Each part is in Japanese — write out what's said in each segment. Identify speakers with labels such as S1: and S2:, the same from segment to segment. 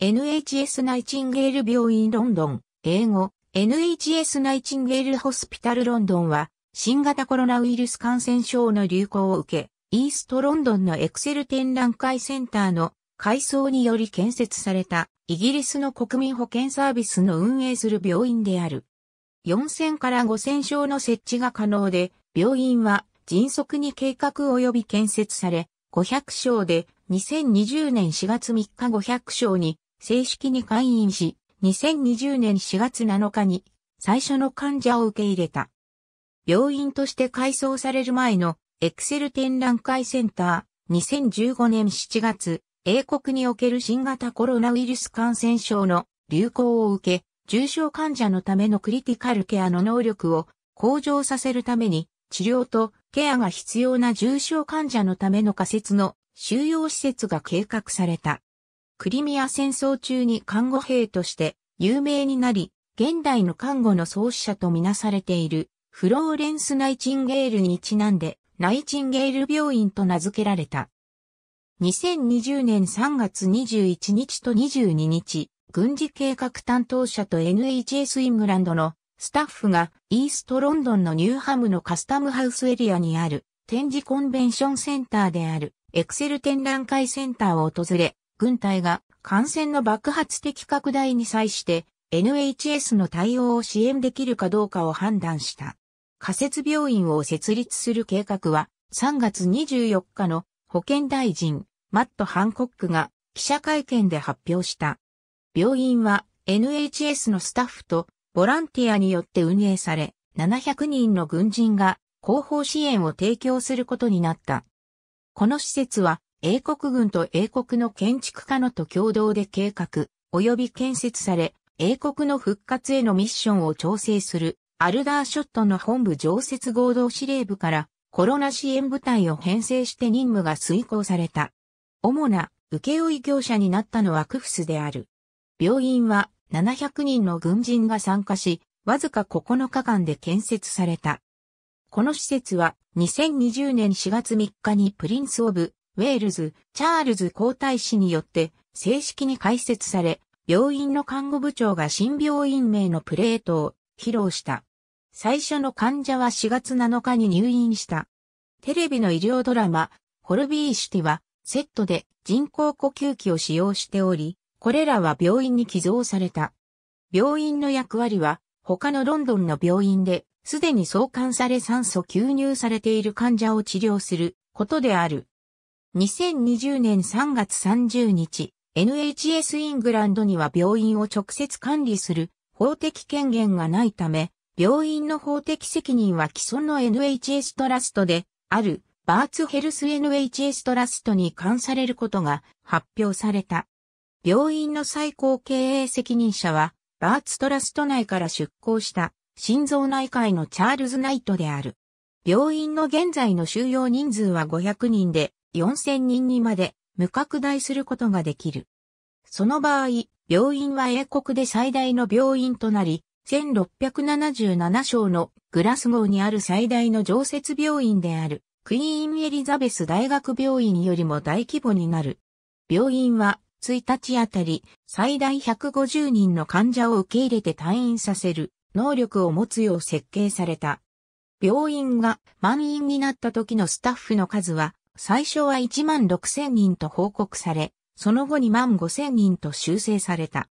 S1: NHS ナイチンゲール病院ロンドン、英語、NHS ナイチンゲールホスピタルロンドンは、新型コロナウイルス感染症の流行を受け、イーストロンドンのエクセル展覧会センターの改装により建設された、イギリスの国民保健サービスの運営する病院である。4000から5000床の設置が可能で、病院は迅速に計画及び建設され、500床で2020年4月3日500床に正式に会員し、2020年4月7日に最初の患者を受け入れた。病院として改装される前のエクセル展覧会センター2015年7月、英国における新型コロナウイルス感染症の流行を受け、重症患者のためのクリティカルケアの能力を向上させるために治療とケアが必要な重症患者のための仮設の収容施設が計画された。クリミア戦争中に看護兵として有名になり、現代の看護の創始者とみなされているフローレンス・ナイチンゲールにちなんでナイチンゲール病院と名付けられた。2020年3月21日と22日、軍事計画担当者と NHS イングランドのスタッフがイーストロンドンのニューハムのカスタムハウスエリアにある展示コンベンションセンターであるエクセル展覧会センターを訪れ、軍隊が感染の爆発的拡大に際して NHS の対応を支援できるかどうかを判断した。仮設病院を設立する計画は3月24日の保健大臣マット・ハンコックが記者会見で発表した。病院は NHS のスタッフとボランティアによって運営され、700人の軍人が後方支援を提供することになった。この施設は英国軍と英国の建築家のと共同で計画、及び建設され、英国の復活へのミッションを調整する、アルダーショットの本部常設合同司令部から、コロナ支援部隊を編成して任務が遂行された。主な請負業者になったのはクフスである。病院は700人の軍人が参加し、わずか9日間で建設された。この施設は2020年4月3日にプリンスオブウェールズ、チャールズ皇太子によって正式に開設され、病院の看護部長が新病院名のプレートを披露した。最初の患者は4月7日に入院した。テレビの医療ドラマ、ホルビーシティはセットで人工呼吸器を使用しており、これらは病院に寄贈された。病院の役割は他のロンドンの病院ですでに送還され酸素吸入されている患者を治療することである。2020年3月30日、NHS イングランドには病院を直接管理する法的権限がないため、病院の法的責任は既存の NHS トラストであるバーツヘルス NHS トラストに関されることが発表された。病院の最高経営責任者はバーツトラスト内から出向した心臓内科医のチャールズ・ナイトである。病院の現在の収容人数は500人で、4000人にまで無拡大することができる。その場合、病院は英国で最大の病院となり、1677床のグラスゴーにある最大の常設病院であるクイーンエリザベス大学病院よりも大規模になる。病院は1日あたり最大150人の患者を受け入れて退院させる能力を持つよう設計された。病院が満員になった時のスタッフの数は最初は1万6千人と報告され、その後2万5千人と修正された。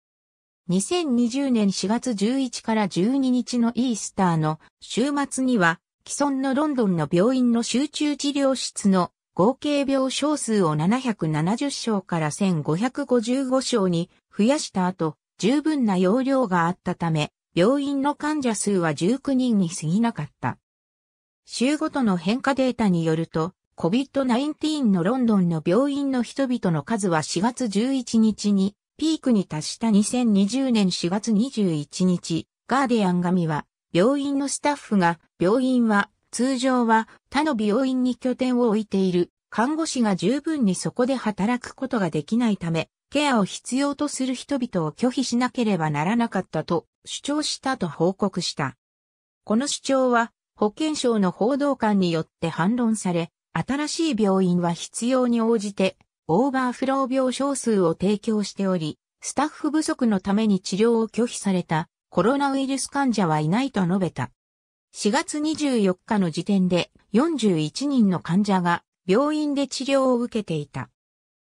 S1: 2020年4月11から12日のイースターの週末には、既存のロンドンの病院の集中治療室の合計病床数を770床から1555床に増やした後、十分な容量があったため、病院の患者数は19人に過ぎなかった。週ごとの変化データによると、COVID-19 のロンドンの病院の人々の数は4月11日にピークに達した2020年4月21日、ガーディアン紙は病院のスタッフが病院は通常は他の病院に拠点を置いている看護師が十分にそこで働くことができないため、ケアを必要とする人々を拒否しなければならなかったと主張したと報告した。この主張は保健省の報道官によって反論され、新しい病院は必要に応じて、オーバーフロー病床数を提供しており、スタッフ不足のために治療を拒否されたコロナウイルス患者はいないと述べた。4月24日の時点で41人の患者が病院で治療を受けていた。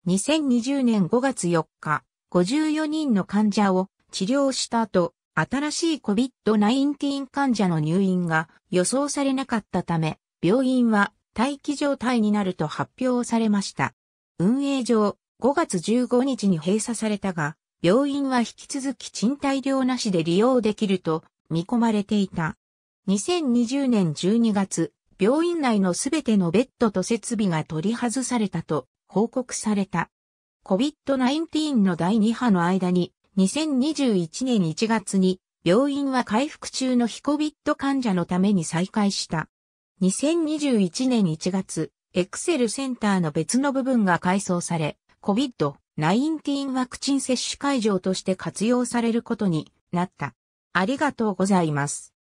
S1: 2020年5月4日、54人の患者を治療した後、新しい COVID-19 患者の入院が予想されなかったため、病院は待機状態になると発表されました。運営上、5月15日に閉鎖されたが、病院は引き続き賃貸料なしで利用できると見込まれていた。2020年12月、病院内のすべてのベッドと設備が取り外されたと報告された。COVID-19 の第2波の間に、2021年1月に病院は回復中の非 COVID 患者のために再開した。2021年1月、エクセルセンターの別の部分が改装され、COVID-19 ワクチン接種会場として活用されることになった。ありがとうございます。